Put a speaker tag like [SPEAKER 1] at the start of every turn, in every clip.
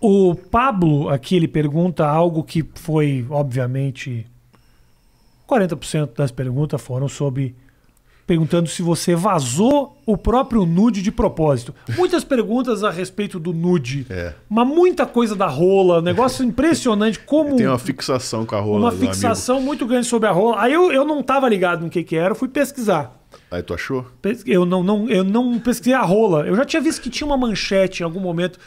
[SPEAKER 1] O Pablo aqui ele pergunta algo que foi, obviamente, 40% das perguntas foram sobre perguntando se você vazou o próprio nude de propósito. Muitas perguntas a respeito do nude, é. mas muita coisa da rola, negócio impressionante como tem uma fixação com a rola, uma fixação muito grande sobre a rola. Aí eu, eu não estava ligado no que que era, fui pesquisar. Aí tu achou? Eu não, não, eu não pesquisei a rola. Eu já tinha visto que tinha uma manchete em algum momento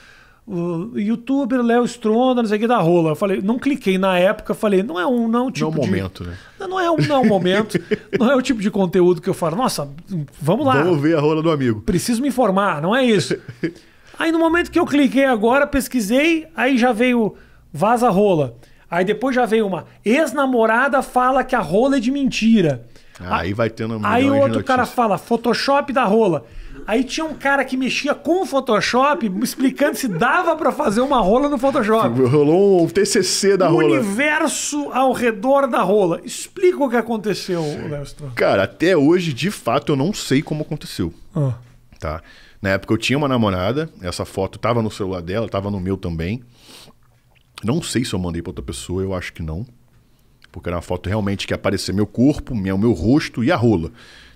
[SPEAKER 1] o youtuber Léo Stronda, não sei o que da rola. Eu falei, não cliquei na época, falei, não é um, não é um tipo não é um tipo de... momento, né? Não, é um, não é um momento, não é o tipo de conteúdo que eu falo, nossa, vamos lá. Vamos ver a rola do amigo. Preciso me informar, não é isso. aí no momento que eu cliquei agora, pesquisei, aí já veio vaza rola. Aí depois já veio uma ex-namorada fala que a rola é de mentira.
[SPEAKER 2] Aí, vai tendo um Aí o outro cara
[SPEAKER 1] fala Photoshop da rola. Aí tinha um cara que mexia com o Photoshop, explicando se dava para fazer uma rola no Photoshop.
[SPEAKER 2] Rolou um TCC da o rola.
[SPEAKER 1] universo ao redor da rola. Explica o que aconteceu, Lestro.
[SPEAKER 2] Cara, até hoje, de fato, eu não sei como aconteceu. Ah. Tá? Na época eu tinha uma namorada, essa foto tava no celular dela, tava no meu também. Não sei se eu mandei para outra pessoa, eu acho que não. Porque era uma foto realmente que aparecia meu corpo, meu, meu rosto e a rola.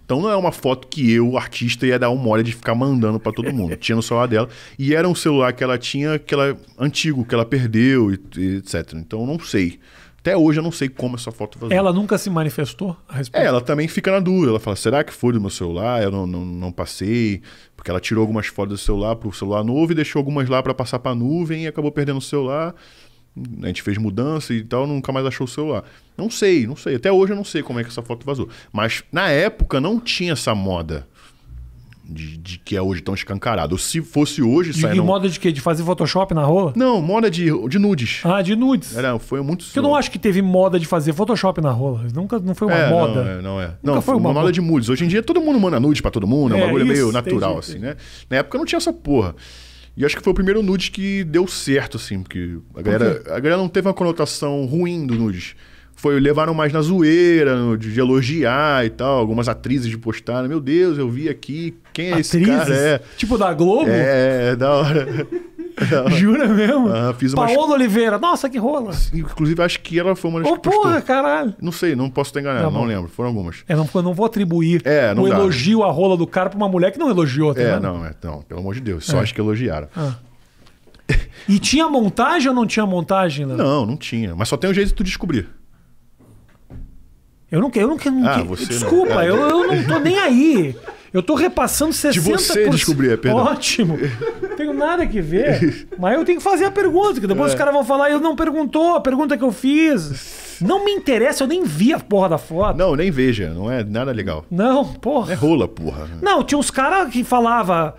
[SPEAKER 2] Então não é uma foto que eu, artista, ia dar uma hora de ficar mandando para todo mundo. tinha no celular dela. E era um celular que ela tinha, que ela, antigo, que ela perdeu, e, e etc. Então não sei. Até hoje eu não sei como essa foto vazou.
[SPEAKER 1] Ela nunca se manifestou a
[SPEAKER 2] respeito? É, ela também fica na dúvida. Ela fala, será que foi do meu celular? Eu não, não, não passei. Porque ela tirou algumas fotos do celular para o celular novo e deixou algumas lá para passar para a nuvem e acabou perdendo o celular a gente fez mudança e tal, nunca mais achou o celular. Não sei, não sei. Até hoje eu não sei como é que essa foto vazou. Mas na época não tinha essa moda. De, de, que é hoje tão escancarado. Se fosse hoje, de, saindo...
[SPEAKER 1] moda de quê? De fazer Photoshop na rola? Não, moda de, de nudes. Ah, de nudes. Era, foi muito... Porque eu não acho que teve moda de fazer Photoshop na rola. Nunca, não foi uma é, moda. Não, é, não é. Nunca não, foi uma, uma moda de
[SPEAKER 2] nudes. Hoje em dia todo mundo manda nudes pra todo mundo. É um é bagulho meio natural, assim, né? Na época não tinha essa porra. E acho que foi o primeiro nude que deu certo, assim, porque a galera, a galera não teve uma conotação ruim do nude. Foi, levaram mais na zoeira, de, elogiar e tal. Algumas atrizes de postar, meu Deus, eu vi aqui, quem é atrizes? esse cara? É, tipo da Globo? é, é da hora. Jura mesmo? Ah, fiz uma... Paola Oliveira. Nossa, que rola. Inclusive, acho que ela foi uma das oh, que postou. porra, caralho. Não sei,
[SPEAKER 1] não posso te enganado. Tá não lembro. Foram algumas. É, não, não vou atribuir é, não o dá. Né? elogio à rola do cara pra uma mulher que não elogiou. Tá é, não,
[SPEAKER 2] é, não, pelo amor de Deus. Só é. acho que elogiaram.
[SPEAKER 1] Ah. e tinha montagem ou não tinha montagem? Não, não tinha. Mas só tem um jeito de tu descobrir. Eu não quero, eu não quero. Ah, você Desculpa, não... Eu, eu não tô nem aí. Eu tô repassando 60%. De você descobrir, é perdão. Ótimo nada que ver. Mas eu tenho que fazer a pergunta, que depois é. os caras vão falar, eu não perguntou a pergunta que eu fiz. Não me interessa, eu nem vi a porra da foto. Não, nem veja, não é nada legal. Não, porra. É rola, porra. Não, tinha uns caras que falava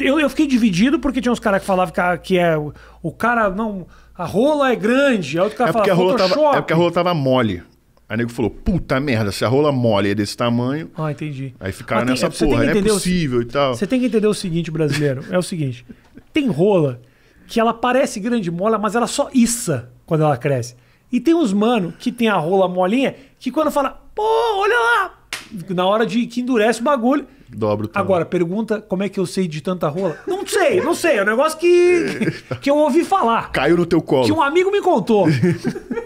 [SPEAKER 1] eu, eu fiquei dividido porque tinha uns caras que falavam que, que é o, o, cara não a rola é grande, aí outro cara é falava, a rola tava, É porque
[SPEAKER 2] a rola tava mole. Aí o nego falou, puta merda, se a rola mole é desse tamanho. Ah, entendi. Aí ficaram tem, nessa porra, não é possível
[SPEAKER 1] o, e tal. Você tem que entender o seguinte, brasileiro: é o seguinte. Tem rola que ela parece grande mola, mas ela só issa quando ela cresce. E tem uns mano que tem a rola molinha que quando fala, pô, olha lá! Na hora de que endurece o bagulho. Dobra o tamanho. Agora, pergunta como é que eu sei de tanta rola? Não sei, não sei. É um negócio que, que eu ouvi falar. Caiu no teu colo. Que um amigo me contou.